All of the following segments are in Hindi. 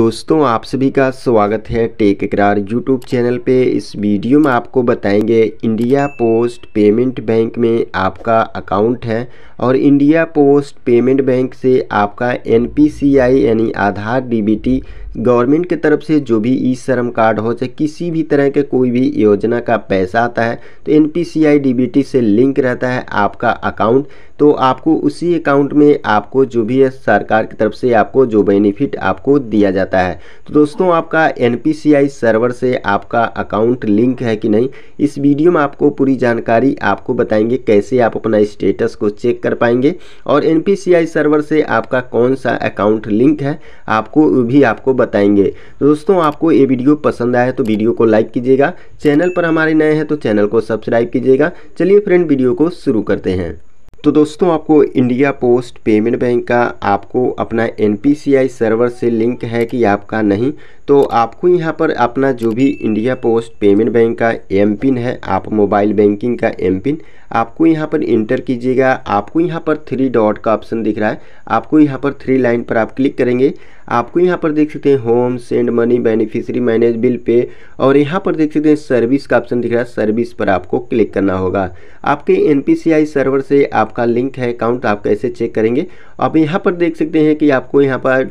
दोस्तों आप सभी का स्वागत है टेक इकरार यूट्यूब चैनल पे इस वीडियो में आपको बताएंगे इंडिया पोस्ट पेमेंट बैंक में आपका अकाउंट है और इंडिया पोस्ट पेमेंट बैंक से आपका एन यानी आधार डीबीटी गवर्नमेंट की तरफ से जो भी ई श्रम कार्ड हो चाहे किसी भी तरह के कोई भी योजना का पैसा आता है तो एन पी से लिंक रहता है आपका अकाउंट तो आपको उसी अकाउंट में आपको जो भी है सरकार की तरफ से आपको जो बेनिफिट आपको दिया जाता है तो दोस्तों आपका एन सर्वर से आपका अकाउंट लिंक है कि नहीं इस वीडियो में आपको पूरी जानकारी आपको बताएंगे कैसे आप अपना स्टेटस को चेक कर पाएंगे और एन सर्वर से आपका कौन सा अकाउंट लिंक है आपको भी आपको बताएंगे तो दोस्तों आपको ये वीडियो पसंद आया तो वीडियो को लाइक कीजिएगा चैनल पर हमारे नए हैं तो चैनल को सब्सक्राइब कीजिएगा चलिए फ्रेंड वीडियो को शुरू करते हैं तो दोस्तों आपको इंडिया पोस्ट पेमेंट बैंक का आपको अपना एन सर्वर से लिंक है कि आपका नहीं तो आपको यहाँ पर अपना जो भी इंडिया पोस्ट पेमेंट बैंक का एम पिन है आप मोबाइल बैंकिंग का एम पिन आपको यहाँ पर इंटर कीजिएगा आपको यहाँ पर थ्री डॉट का ऑप्शन दिख रहा है आपको यहाँ पर थ्री लाइन पर आप क्लिक करेंगे आपको यहाँ पर देख सकते हैं home send money beneficiary manage bill pay और यहाँ पर देख सकते हैं सर्विस का ऑप्शन दिख रहा है सर्विस पर आपको क्लिक करना होगा आपके एन सर्वर से आप आपका लिंक है अकाउंट आप कैसे चेक करेंगे आप यहाँ पर देख सकते हैं कि आपको यहाँ पर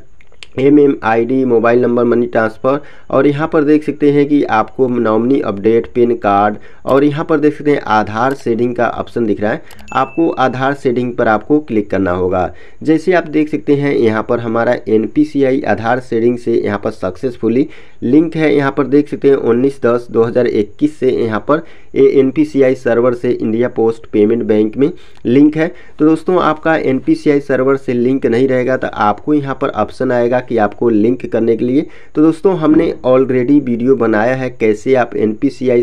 M M I D mobile number money transfer और यहाँ पर देख सकते हैं कि आपको नॉमनी अपडेट पिन कार्ड और यहाँ पर देख सकते हैं आधार सेडिंग का ऑप्शन दिख रहा है आपको आधार सेडिंग पर आपको क्लिक करना होगा जैसे आप देख सकते हैं यहाँ पर हमारा एन पी सी आई आधार सेडिंग से यहाँ पर सक्सेसफुली लिंक है यहाँ पर देख सकते हैं उन्नीस दस दो हज़ार इक्कीस से यहाँ पर A N P C I server से इंडिया पोस्ट पेमेंट बैंक में लिंक है तो दोस्तों आपका N P C I server से लिंक नहीं रहेगा तो आपको यहाँ पर ऑप्शन आएगा कि आपको लिंक करने के लिए तो दोस्तों हमने ऑलरेडी वीडियो बनाया है कैसे आप एन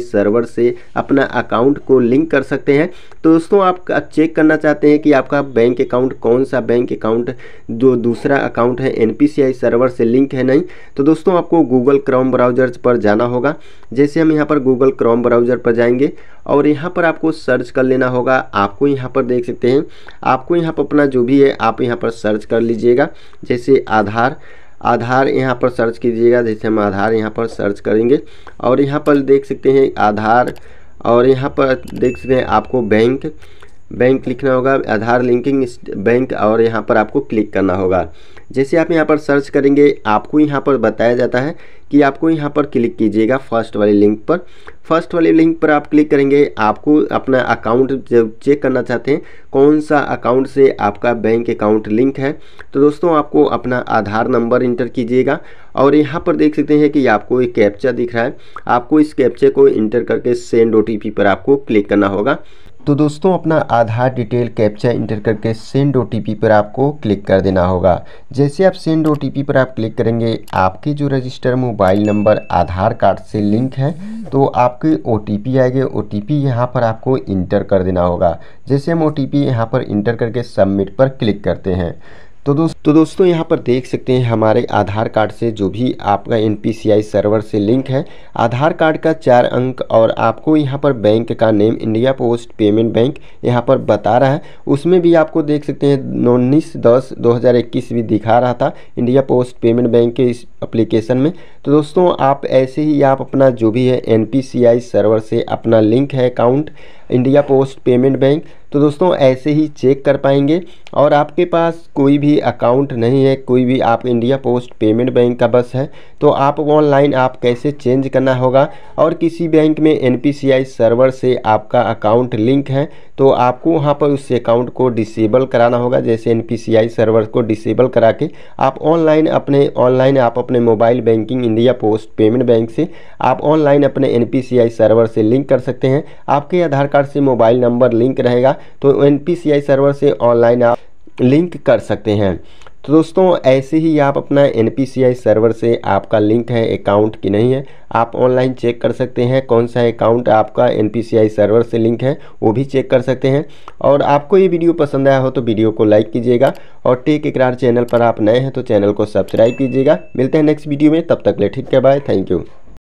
सर्वर से अपना अकाउंट को लिंक कर सकते हैं तो दोस्तों आप चेक करना चाहते हैं कि आपका बैंक अकाउंट कौन सा बैंक अकाउंट जो दूसरा अकाउंट है एन सर्वर से लिंक है नहीं तो दोस्तों आपको गूगल क्रोम ब्राउजर पर जाना होगा जैसे हम यहाँ पर गूगल क्रोम ब्राउजर पर जाएंगे और यहाँ पर आपको सर्च कर लेना होगा आपको यहाँ पर देख सकते हैं आपको यहाँ पर अपना जो भी है आप यहाँ पर सर्च कर लीजिएगा जैसे आधार आधार यहाँ पर सर्च कीजिएगा जैसे हम आधार यहाँ पर सर्च करेंगे और यहाँ पर देख सकते हैं आधार और यहाँ पर देख सकते हैं आपको बैंक बैंक लिखना होगा आधार लिंकिंग बैंक और यहाँ पर आपको क्लिक करना होगा जैसे आप यहाँ पर सर्च करेंगे आपको यहाँ पर बताया जाता है कि आपको यहाँ पर क्लिक कीजिएगा फर्स्ट वाले लिंक पर फर्स्ट वाले लिंक पर आप क्लिक करेंगे आपको अपना अकाउंट जब चेक करना चाहते हैं कौन सा अकाउंट से आपका बैंक अकाउंट लिंक है तो दोस्तों आपको अपना आधार नंबर इंटर कीजिएगा और यहाँ पर देख सकते हैं कि आपको एक कैप्चा दिख रहा है आपको इस कैप्चे को इंटर करके सेंड ओ पर आपको क्लिक करना होगा तो दोस्तों अपना आधार डिटेल कैप्चा इंटर करके सेंड ओ पर आपको क्लिक कर देना होगा जैसे आप सेंड ओ पर आप क्लिक करेंगे आपके जो register mobile number Aadhaar card से लिंक है तो आपके ओ टी पी आएंगे ओ टी यहाँ पर आपको इंटर कर देना होगा जैसे हम ओ टी यहाँ पर इंटर करके सबमिट पर क्लिक करते हैं तो दोस्त तो दोस्तों यहाँ पर देख सकते हैं हमारे आधार कार्ड से जो भी आपका एन सर्वर से लिंक है आधार कार्ड का चार अंक और आपको यहाँ पर बैंक का name India post payment bank यहाँ पर बता रहा है उसमें भी आपको देख सकते हैं उन्नीस दस दो भी दिखा रहा था इंडिया पोस्ट पेमेंट बैंक के इस अप्लीकेशन में तो दोस्तों आप ऐसे ही आप अपना जो भी है एन सर्वर से अपना लिंक है account India post payment bank तो दोस्तों ऐसे ही चेक कर पाएंगे और आपके पास कोई भी अकाउंट नहीं है कोई भी आप इंडिया पोस्ट पेमेंट बैंक का बस है तो आप ऑनलाइन आप कैसे चेंज करना होगा और किसी बैंक में एन सर्वर से आपका अकाउंट लिंक है तो आपको वहाँ पर उस अकाउंट को डिसेबल कराना होगा जैसे एन सर्वर को डिसेबल करा के आप ऑनलाइन अपने ऑनलाइन आप अपने mobile banking India post payment bank से आप ऑनलाइन अपने एन सर्वर से लिंक कर सकते हैं आपके आधार कार्ड से मोबाइल नंबर लिंक रहेगा तो एन सर्वर से ऑनलाइन आप लिंक कर सकते हैं तो दोस्तों ऐसे ही आप अपना एन सर्वर से आपका लिंक है अकाउंट की नहीं है आप ऑनलाइन चेक कर सकते हैं कौन सा अकाउंट आपका एन सर्वर से लिंक है वो भी चेक कर सकते हैं और आपको ये वीडियो पसंद आया हो तो वीडियो को लाइक कीजिएगा और टेक इकरार चैनल पर आप नए हैं तो चैनल को सब्सक्राइब कीजिएगा मिलते हैं नेक्स्ट वीडियो में तब तक ले ठीक है बाय थैंक यू